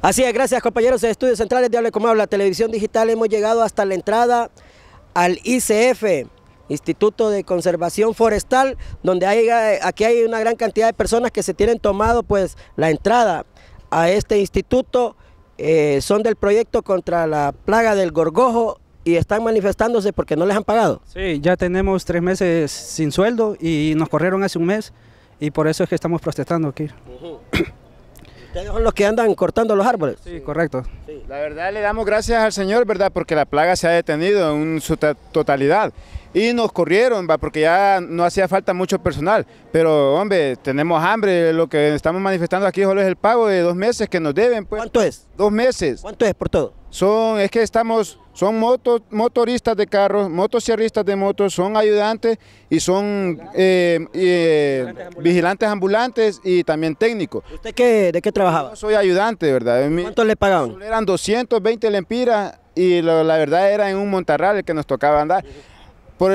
Así es, gracias compañeros de Estudios Centrales de Habla como Habla, Televisión Digital. Hemos llegado hasta la entrada al ICF, Instituto de Conservación Forestal, donde hay, aquí hay una gran cantidad de personas que se tienen tomado pues la entrada a este instituto. Eh, son del proyecto contra la plaga del gorgojo y están manifestándose porque no les han pagado. Sí, ya tenemos tres meses sin sueldo y nos corrieron hace un mes y por eso es que estamos protestando aquí. son los que andan cortando los árboles. Sí, correcto. La verdad le damos gracias al Señor, ¿verdad? Porque la plaga se ha detenido en su totalidad. Y nos corrieron, ¿va? porque ya no hacía falta mucho personal. Pero, hombre, tenemos hambre. Lo que estamos manifestando aquí solo es el pago de dos meses que nos deben. Pues. ¿Cuánto es? Dos meses. ¿Cuánto es por todo? son, es que estamos, son moto, motoristas de carros, motosierristas de motos, son ayudantes y son eh, eh, vigilantes, ambulantes y también técnicos. ¿Usted qué, de qué trabajaba? Yo soy ayudante, ¿verdad? ¿Cuánto le pagaban? Eran 220 lempiras y la verdad era en un montarral el que nos tocaba andar. Por,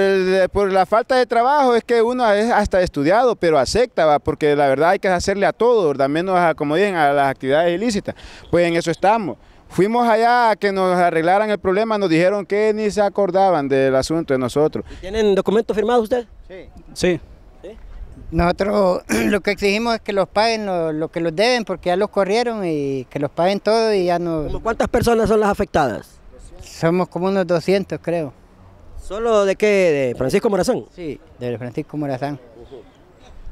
por, la falta de trabajo es que uno es hasta estudiado, pero acepta, porque la verdad hay que hacerle a todo, ¿verdad? menos a, como dicen, a las actividades ilícitas. Pues en eso estamos. Fuimos allá a que nos arreglaran el problema, nos dijeron que ni se acordaban del asunto de nosotros. ¿Tienen documentos firmados ustedes? Sí. sí. Nosotros lo que exigimos es que los paguen lo, que los deben, porque ya los corrieron y que los paguen todo y ya no... ¿Cuántas personas son las afectadas? Somos como unos 200, creo. ¿Solo de qué? ¿De Francisco Morazán? Sí, de Francisco Morazán.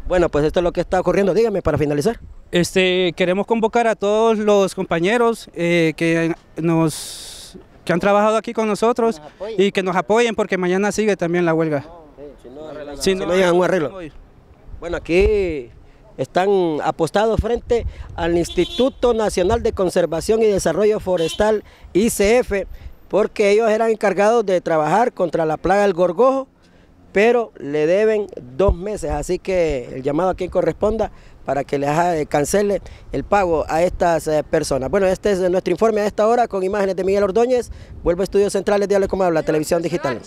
Bueno, pues esto es lo que está ocurriendo. Dígame para finalizar. Este, queremos convocar a todos los compañeros eh, que, nos, han trabajado aquí con nosotros y que nos apoyen porque mañana sigue también la huelga. Ah, si Bueno, aquí están apostados frente al Instituto Nacional de Conservación y Desarrollo Forestal, ICF, porque ellos eran encargados de trabajar contra la plaga del gorgojo pero le deben dos meses, así que el llamado a quien corresponda para que le eh, cancele el pago a estas eh, personas. Bueno, este es nuestro informe a esta hora con imágenes de Miguel Ordóñez. Vuelvo a Estudios Centrales, Diálogo como Habla, Televisión Digital.